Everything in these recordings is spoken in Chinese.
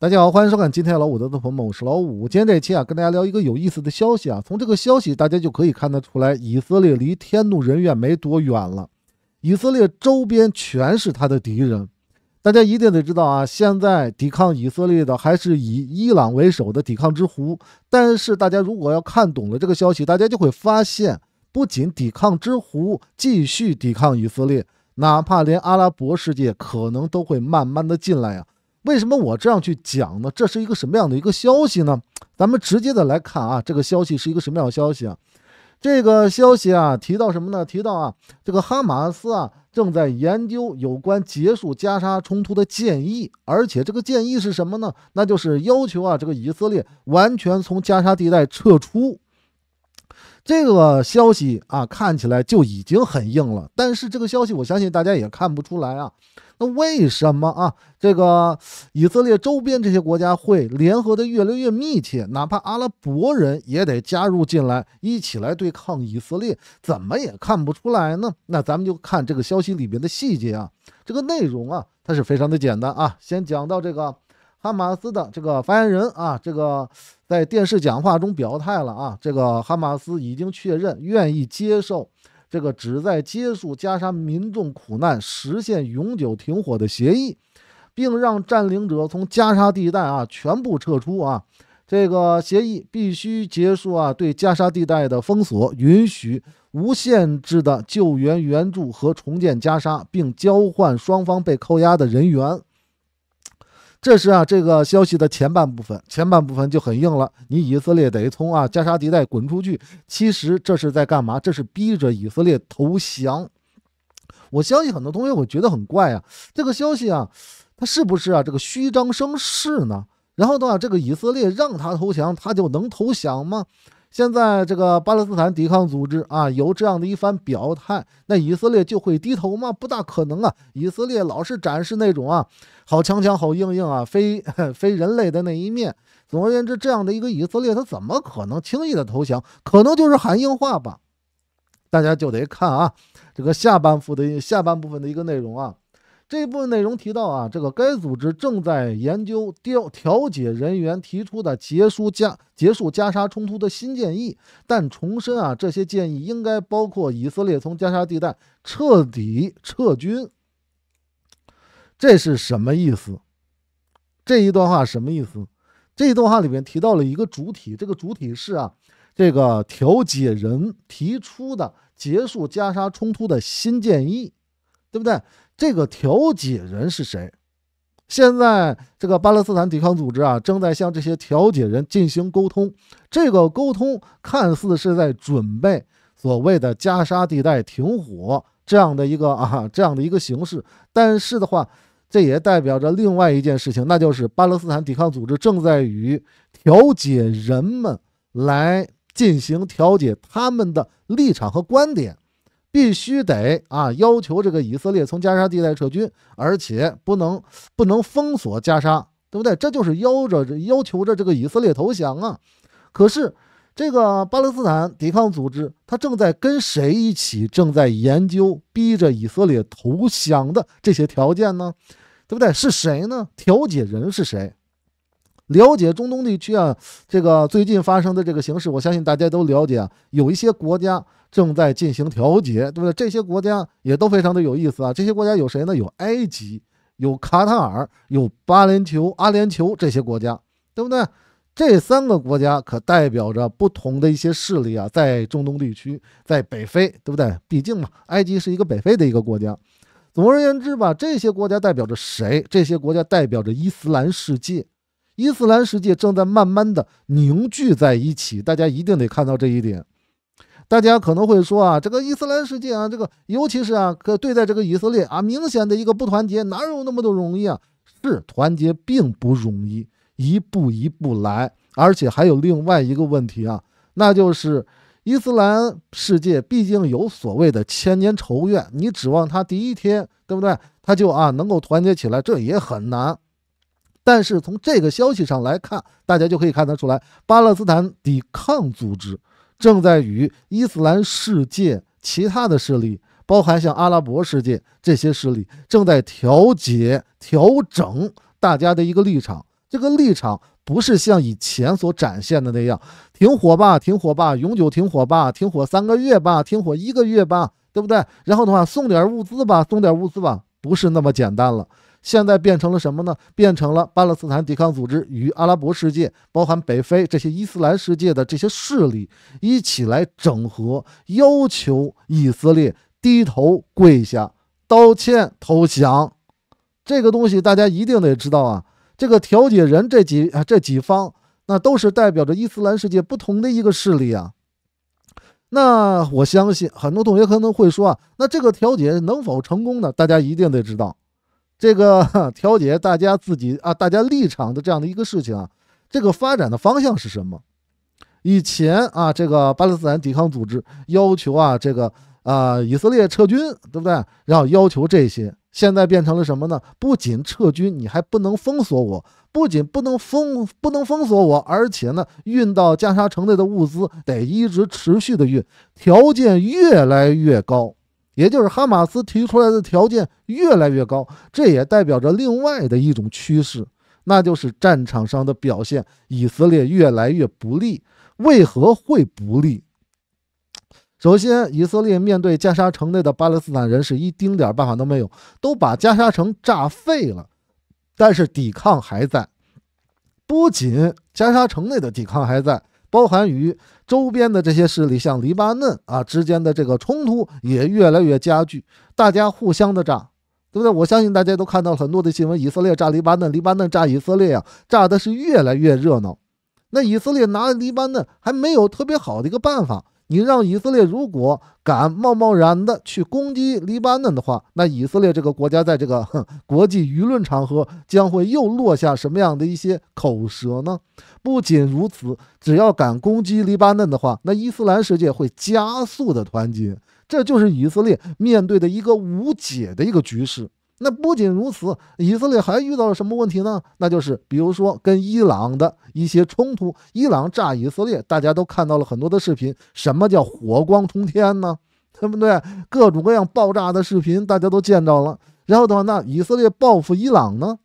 大家好，欢迎收看今天老五的录播，我是老五。今天这期啊，跟大家聊一个有意思的消息啊，从这个消息大家就可以看得出来，以色列离天怒人怨没多远了。以色列周边全是他的敌人，大家一定得知道啊，现在抵抗以色列的还是以伊朗为首的抵抗之狐。但是大家如果要看懂了这个消息，大家就会发现，不仅抵抗之狐继续抵抗以色列，哪怕连阿拉伯世界可能都会慢慢的进来呀。为什么我这样去讲呢？这是一个什么样的一个消息呢？咱们直接的来看啊，这个消息是一个什么样的消息啊？这个消息啊提到什么呢？提到啊，这个哈马斯啊正在研究有关结束加沙冲突的建议，而且这个建议是什么呢？那就是要求啊，这个以色列完全从加沙地带撤出。这个消息啊看起来就已经很硬了，但是这个消息我相信大家也看不出来啊。那为什么啊？这个以色列周边这些国家会联合的越来越密切，哪怕阿拉伯人也得加入进来，一起来对抗以色列，怎么也看不出来呢？那咱们就看这个消息里面的细节啊，这个内容啊，它是非常的简单啊。先讲到这个哈马斯的这个发言人啊，这个在电视讲话中表态了啊，这个哈马斯已经确认愿意接受。这个旨在结束加沙民众苦难、实现永久停火的协议，并让占领者从加沙地带啊全部撤出啊。这个协议必须结束啊对加沙地带的封锁，允许无限制的救援援助和重建加沙，并交换双方被扣押的人员。这是啊，这个消息的前半部分，前半部分就很硬了。你以色列得从啊加沙地带滚出去。其实这是在干嘛？这是逼着以色列投降。我相信很多同学会觉得很怪啊，这个消息啊，他是不是啊这个虚张声势呢？然后的话，这个以色列让他投降，他就能投降吗？现在这个巴勒斯坦抵抗组织啊，有这样的一番表态，那以色列就会低头吗？不大可能啊！以色列老是展示那种啊，好强强，好硬硬啊，非非人类的那一面。总而言之，这样的一个以色列，他怎么可能轻易的投降？可能就是喊硬话吧。大家就得看啊，这个下半幅的下半部分的一个内容啊。这部分内容提到啊，这个该组织正在研究调调解人员提出的结束加结束加沙冲突的新建议，但重申啊，这些建议应该包括以色列从加沙地带彻底撤军。这是什么意思？这一段话什么意思？这一段话里面提到了一个主体，这个主体是啊，这个调解人提出的结束加沙冲突的新建议，对不对？这个调解人是谁？现在这个巴勒斯坦抵抗组织啊，正在向这些调解人进行沟通。这个沟通看似是在准备所谓的加沙地带停火这样的一个 啊这样的一个形式，但是的话，这也代表着另外一件事情，那就是巴勒斯坦抵抗组织正在与调解人们来进行调解他们的立场和观点。必须得啊，要求这个以色列从加沙地带撤军，而且不能不能封锁加沙，对不对？这就是要着要求着这个以色列投降啊。可是这个巴勒斯坦抵抗组织，他正在跟谁一起正在研究逼着以色列投降的这些条件呢？对不对？是谁呢？调解人是谁？了解中东地区啊，这个最近发生的这个形势，我相信大家都了解啊。有一些国家正在进行调解，对不对？这些国家也都非常的有意思啊。这些国家有谁呢？有埃及、有卡塔尔、有巴联球、阿联酋这些国家，对不对？这三个国家可代表着不同的一些势力啊，在中东地区，在北非，对不对？毕竟嘛，埃及是一个北非的一个国家。总而言之吧，这些国家代表着谁？这些国家代表着伊斯兰世界。伊斯兰世界正在慢慢的凝聚在一起，大家一定得看到这一点。大家可能会说啊，这个伊斯兰世界啊，这个尤其是啊，可对待这个以色列啊，明显的一个不团结，哪有那么多容易啊？是团结并不容易，一步一步来。而且还有另外一个问题啊，那就是伊斯兰世界毕竟有所谓的千年仇怨，你指望他第一天对不对，他就啊能够团结起来，这也很难。但是从这个消息上来看，大家就可以看得出来，巴勒斯坦抵抗组织正在与伊斯兰世界其他的势力，包含像阿拉伯世界这些势力，正在调节、调整大家的一个立场。这个立场不是像以前所展现的那样，停火吧，停火吧，永久停火吧，停火三个月吧，停火一个月吧，对不对？然后的话，送点物资吧，送点物资吧，不是那么简单了。现在变成了什么呢？变成了巴勒斯坦抵抗组织与阿拉伯世界，包含北非这些伊斯兰世界的这些势力一起来整合，要求以色列低头跪下、道歉、投降。这个东西大家一定得知道啊！这个调解人这几啊这几方，那都是代表着伊斯兰世界不同的一个势力啊。那我相信很多同学可能会说啊，那这个调解能否成功呢？大家一定得知道。这个 调解大家自己啊，大家立场的这样的一个事情啊，这个发展的方向是什么？以前啊，这个巴勒斯坦抵抗组织要求啊，这个啊，以色列撤军，对不对？然后要求这些，现在变成了什么呢？不仅撤军，你还不能封锁我；不仅不能封，不能封锁我，而且呢，运到加沙城内的物资得一直持续的运，条件越来越高。也就是哈马斯提出来的条件越来越高，这也代表着另外的一种趋势，那就是战场上的表现以色列越来越不利。为何会不利？首先，以色列面对加沙城内的巴勒斯坦人是一丁点办法都没有，都把加沙城炸废了，但是抵抗还在，不仅加沙城内的抵抗还在。包含与周边的这些势力，像黎巴嫩啊之间的这个冲突也越来越加剧，大家互相的炸，对不对？我相信大家都看到很多的新闻，以色列炸黎巴嫩，黎巴嫩炸以色列啊，炸的是越来越热闹。那以色列拿黎巴嫩还没有特别好的一个办法。你让以色列如果敢贸贸然的去攻击黎巴嫩的话，那以色列这个国家在这个国际舆论场合将会又落下什么样的一些口舌呢？不仅如此，只要敢攻击黎巴嫩的话，那伊斯兰世界会加速的团结，这就是以色列面对的一个无解的一个局势。那不仅如此，以色列还遇到了什么问题呢？那就是，比如说跟伊朗的一些冲突，伊朗炸以色列，大家都看到了很多的视频。什么叫火光冲天呢？对不对？各种各样爆炸的视频大家都见到了。然后的话，那以色列报复伊朗呢，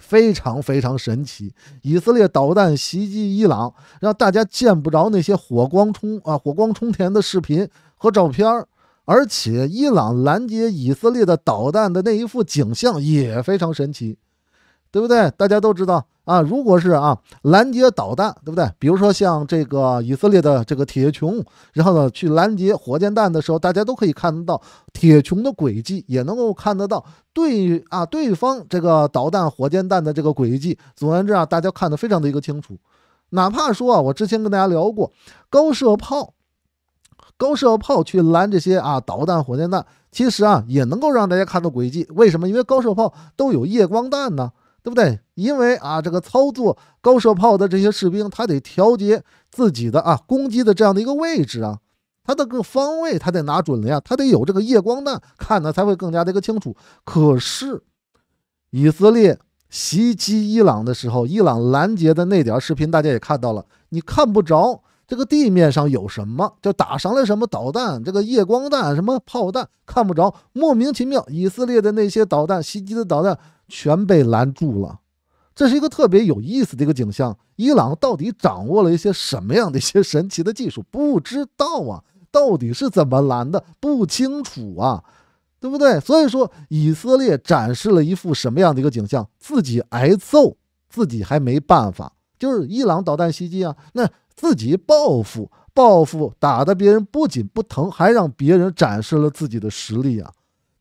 非常非常神奇。以色列导弹袭击伊朗，让大家见不着那些火光冲啊火光冲天的视频和照片儿。而且，伊朗拦截以色列的导弹的那一副景象也非常神奇，对不对？大家都知道啊，如果是啊拦截导弹，对不对？比如说像这个以色列的这个铁穹，然后呢去拦截火箭弹的时候，大家都可以看得到铁穹的轨迹，也能够看得到对啊对方这个导弹、火箭弹的这个轨迹。总而言之啊，大家看得非常的一个清楚。哪怕说啊，我之前跟大家聊过高射炮。高射炮去拦这些啊导弹、火箭弹，其实啊也能够让大家看到轨迹。为什么？因为高射炮都有夜光弹呢，对不对？因为啊这个操作高射炮的这些士兵，他得调节自己的啊攻击的这样的一个位置啊，他的个方位他得拿准了呀，他得有这个夜光弹看的才会更加的一个清楚。可是以色列袭击伊朗的时候，伊朗拦截的那点视频大家也看到了，你看不着。这个地面上有什么？就打上了什么导弹？这个夜光弹、什么炮弹看不着，莫名其妙。以色列的那些导弹袭击的导弹全被拦住了，这是一个特别有意思的一个景象。伊朗到底掌握了一些什么样的一些神奇的技术？不知道啊，到底是怎么拦的？不清楚啊，对不对？所以说，以色列展示了一副什么样的一个景象？自己挨揍，自己还没办法，就是伊朗导弹袭击啊，那。自己报复，报复打的别人不仅不疼，还让别人展示了自己的实力啊！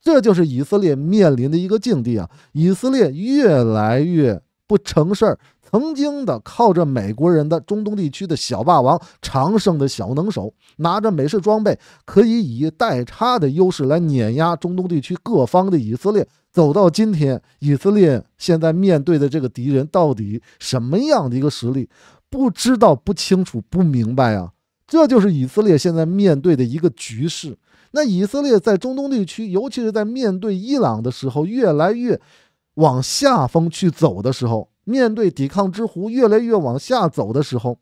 这就是以色列面临的一个境地啊！以色列越来越不成事儿，曾经的靠着美国人的中东地区的小霸王、长胜的小能手，拿着美式装备可以以代差的优势来碾压中东地区各方的以色列，走到今天，以色列现在面对的这个敌人到底什么样的一个实力？不知道、不清楚、不明白啊，这就是以色列现在面对的一个局势。那以色列在中东地区，尤其是在面对伊朗的时候，越来越往下风去走的时候，面对抵抗之弧越来越往下走的时候，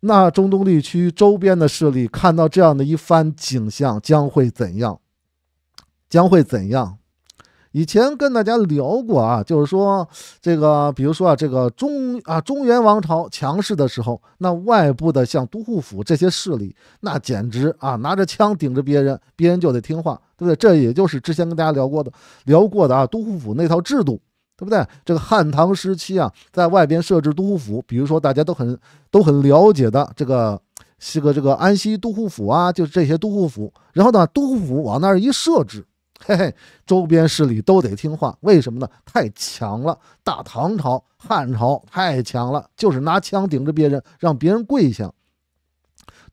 那中东地区周边的势力看到这样的一番景象，将会怎样？将会怎样？以前跟大家聊过啊，就是说这个，比如说啊，这个中啊中原王朝强势的时候，那外部的像都护府这些势力，那简直啊拿着枪顶着别人，别人就得听话，对不对？这也就是之前跟大家聊过的、聊过的啊，都护府那套制度，对不对？这个汉唐时期啊，在外边设置都护府，比如说大家都很都很了解的这个这个这个安西都护府啊，就是这些都护府，然后呢，都护府往那儿一设置。嘿嘿，周边势力都得听话，为什么呢？太强了，大唐朝、汉朝太强了，就是拿枪顶着别人，让别人跪下。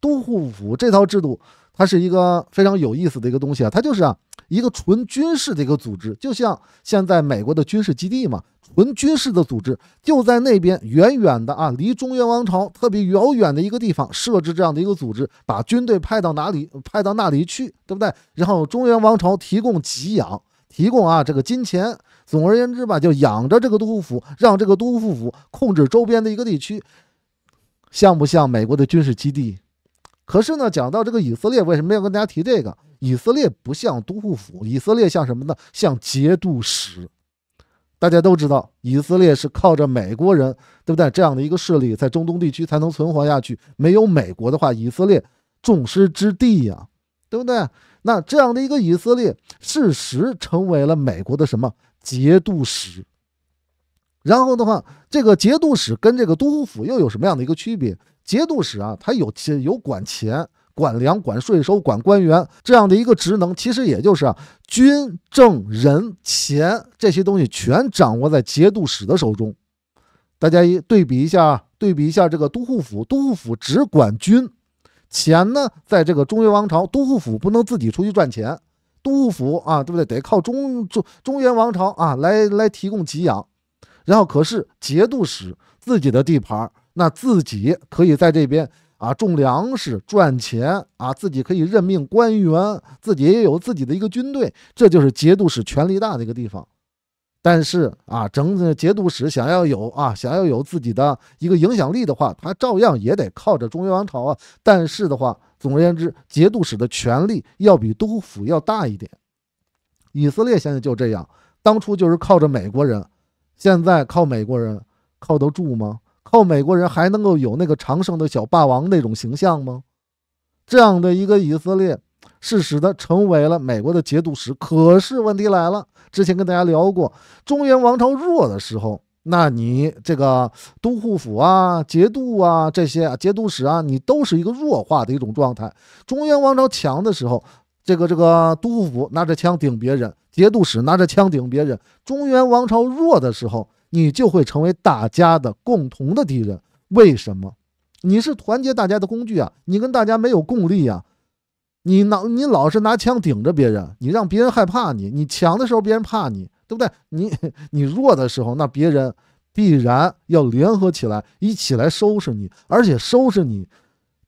都护府这套制度。它是一个非常有意思的一个东西啊，它就是啊一个纯军事的一个组织，就像现在美国的军事基地嘛，纯军事的组织就在那边远远的啊，离中原王朝特别遥远的一个地方设置这样的一个组织，把军队派到哪里派到那里去，对不对？然后中原王朝提供给养，提供啊这个金钱，总而言之吧，就养着这个都护府，让这个都护府控制周边的一个地区，像不像美国的军事基地？可是呢，讲到这个以色列，为什么要跟大家提这个？以色列不像都护府，以色列像什么呢？像节度使。大家都知道，以色列是靠着美国人，对不对？这样的一个势力在中东地区才能存活下去。没有美国的话，以色列众矢之的呀，对不对？那这样的一个以色列，事实成为了美国的什么节度使？然后的话，这个节度使跟这个都护府又有什么样的一个区别？节度使啊，他有钱，有管钱、管粮、管税收、管官员这样的一个职能，其实也就是啊，军、政、人、钱这些东西全掌握在节度使的手中。大家一对比一下，对比一下这个都护府，都护府只管军，钱呢，在这个中原王朝，都护府不能自己出去赚钱，都护府啊，对不对？得靠中中中原王朝啊来来提供给养。然后，可是节度使自己的地盘那自己可以在这边啊种粮食赚钱啊，自己可以任命官员，自己也有自己的一个军队，这就是节度使权力大的一个地方。但是啊，整个节度使想要有啊，想要有自己的一个影响力的话，他照样也得靠着中原王朝啊。但是的话，总而言之，节度使的权力要比都护府要大一点。以色列现在就这样，当初就是靠着美国人。现在靠美国人靠得住吗？靠美国人还能够有那个长盛的小霸王那种形象吗？这样的一个以色列是使得成为了美国的节度使。可是问题来了，之前跟大家聊过，中原王朝弱的时候，那你这个都护府啊、节度啊这些啊、节度使啊，你都是一个弱化的一种状态。中原王朝强的时候，这个这个都护府拿着枪顶别人。节度使拿着枪顶别人，中原王朝弱的时候，你就会成为大家的共同的敌人。为什么？你是团结大家的工具啊！你跟大家没有共力啊！你拿你老是拿枪顶着别人，你让别人害怕你。你强的时候，别人怕你，对不对？你你弱的时候，那别人必然要联合起来一起来收拾你，而且收拾你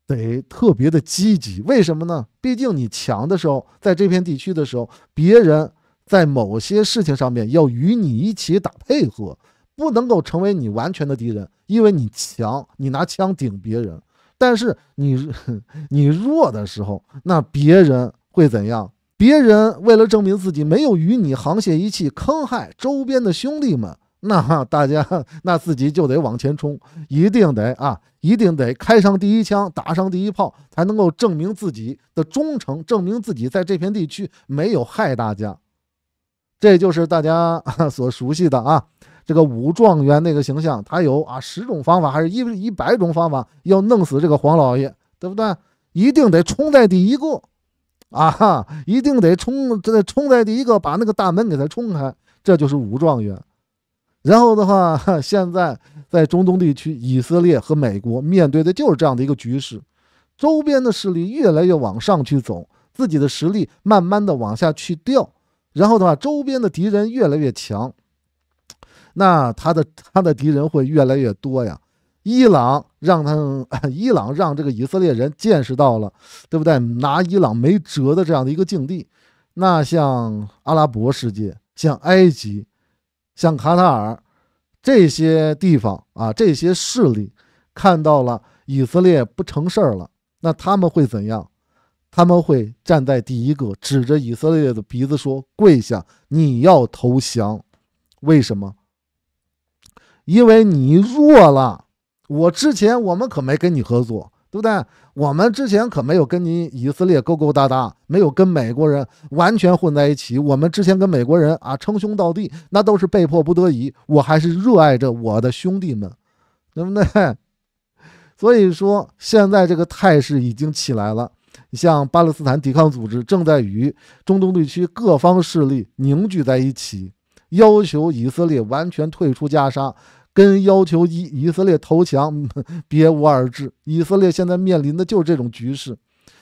得特别的积极。为什么呢？毕竟你强的时候，在这片地区的时候，别人。在某些事情上面要与你一起打配合，不能够成为你完全的敌人，因为你强，你拿枪顶别人。但是你 你弱的时候，那别人会怎样？别人为了证明自己没有与你沆瀣一气，坑害周边的兄弟们，那大家那自己就得往前冲，一定得啊，一定得开上第一枪，打上第一炮，才能够证明自己的忠诚，证明自己在这片地区没有害大家。这就是大家所熟悉的啊，这个武状元那个形象，他有啊十种方法，还是一一百种方法要弄死这个黄老爷，对不对？一定得冲在第一个啊，哈，一定得冲，这冲在第一个把那个大门给他冲开，这就是武状元。然后的话，现在在中东地区，以色列和美国面对的就是这样的一个局势，周边的势力越来越往上去走，自己的实力慢慢的往下去掉。然后的话，周边的敌人越来越强，那他的他的敌人会越来越多呀。伊朗让他 伊朗让这个以色列人见识到了，对不对？拿伊朗没辙的这样的一个境地，那像阿拉伯世界，像埃及，像卡塔尔这些地方啊，这些势力看到了以色列不成事儿了，那他们会怎样？他们会站在第一个，指着以色列的鼻子说：“跪下，你要投降，为什么？因为你弱了。我之前我们可没跟你合作，对不对？我们之前可没有跟你以色列勾勾搭搭，没有跟美国人完全混在一起。我们之前跟美国人啊称兄道弟，那都是被迫不得已。我还是热爱着我的兄弟们，对不对？所以说，现在这个态势已经起来了。”像巴勒斯坦抵抗组织正在与中东地区各方势力凝聚在一起，要求以色列完全退出加沙，跟要求以以色列投降别无二致。以色列现在面临的就是这种局势。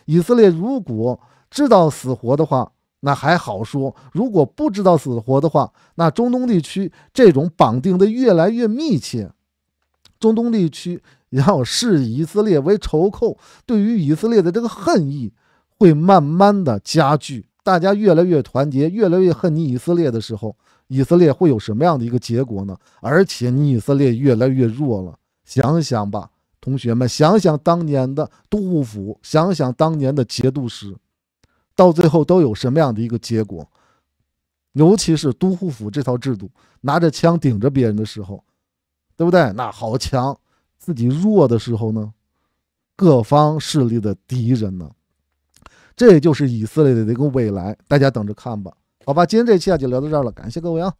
以色列如果知道死活的话，那还好说；如果不知道死活的话，那中东地区这种绑定的越来越密切。中东地区，然后视以色列为仇寇，对于以色列的这个恨意会慢慢的加剧，大家越来越团结，越来越恨你以色列的时候，以色列会有什么样的一个结果呢？而且你以色列越来越弱了，想想吧，同学们，想想当年的都护府，想想当年的节度使，到最后都有什么样的一个结果？尤其是都护府这套制度，拿着枪顶着别人的时候。对不对？那好强，自己弱的时候呢？各方势力的敌人呢？这就是以色列的那个未来，大家等着看吧。好吧，今天这期啊就聊到这儿了，感谢各位啊。